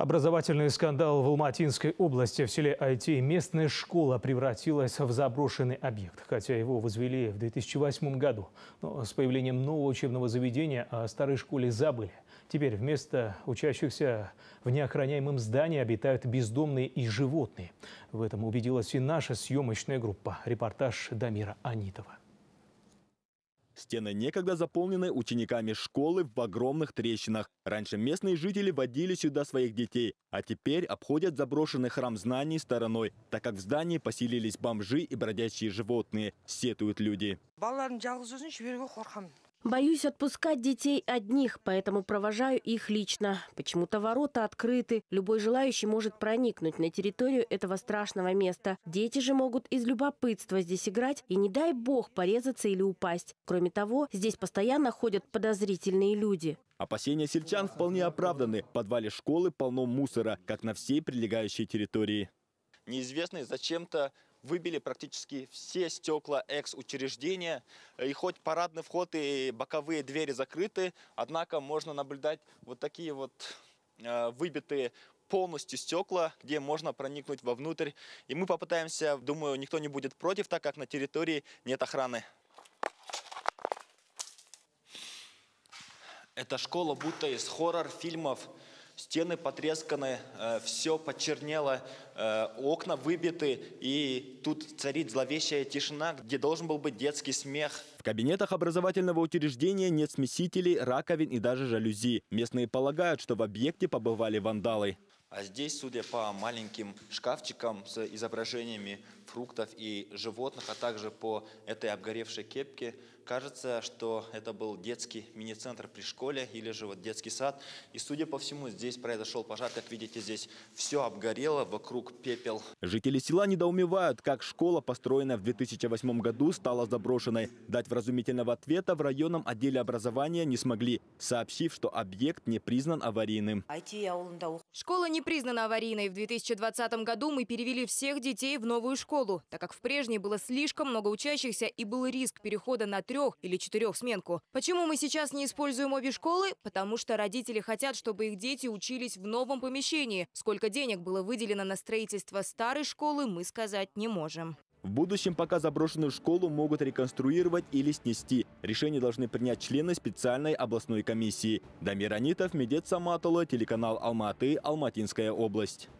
Образовательный скандал в Алматинской области. В селе Айти местная школа превратилась в заброшенный объект, хотя его возвели в 2008 году. Но с появлением нового учебного заведения о старой школе забыли. Теперь вместо учащихся в неохраняемом здании обитают бездомные и животные. В этом убедилась и наша съемочная группа. Репортаж Дамира Анитова. Стены некогда заполнены учениками школы в огромных трещинах. Раньше местные жители водили сюда своих детей, а теперь обходят заброшенный храм знаний стороной, так как в здании поселились бомжи и бродящие животные, сетуют люди. Боюсь отпускать детей одних, поэтому провожаю их лично. Почему-то ворота открыты. Любой желающий может проникнуть на территорию этого страшного места. Дети же могут из любопытства здесь играть и, не дай бог, порезаться или упасть. Кроме того, здесь постоянно ходят подозрительные люди. Опасения сельчан вполне оправданы. В подвале школы полно мусора, как на всей прилегающей территории. Неизвестные зачем-то выбили практически все стекла экс-учреждения. Э, и хоть парадный вход и боковые двери закрыты, однако можно наблюдать вот такие вот э, выбитые полностью стекла, где можно проникнуть вовнутрь. И мы попытаемся, думаю, никто не будет против, так как на территории нет охраны. Эта школа будто из хоррор-фильмов. Стены потресканы, э, все почернело, э, окна выбиты, и тут царит зловещая тишина, где должен был быть детский смех. В кабинетах образовательного учреждения нет смесителей, раковин и даже жалюзи. Местные полагают, что в объекте побывали вандалы. А здесь, судя по маленьким шкафчикам с изображениями фруктов и животных, а также по этой обгоревшей кепке, Кажется, что это был детский мини-центр при школе или же вот детский сад. И, судя по всему, здесь произошел пожар. Как видите, здесь все обгорело, вокруг пепел. Жители села недоумевают, как школа, построенная в 2008 году, стала заброшенной. Дать вразумительного ответа в районном отделе образования не смогли, сообщив, что объект не признан аварийным. Школа не признана аварийной. В 2020 году мы перевели всех детей в новую школу, так как в прежней было слишком много учащихся и был риск перехода на трех трех или четырех сменку. Почему мы сейчас не используем обе школы? Потому что родители хотят, чтобы их дети учились в новом помещении. Сколько денег было выделено на строительство старой школы, мы сказать не можем. В будущем пока заброшенную школу могут реконструировать или снести. Решение должны принять члены специальной областной комиссии. Дамир Анитов, Медет Саматула, телеканал Алматы, Алматинская область.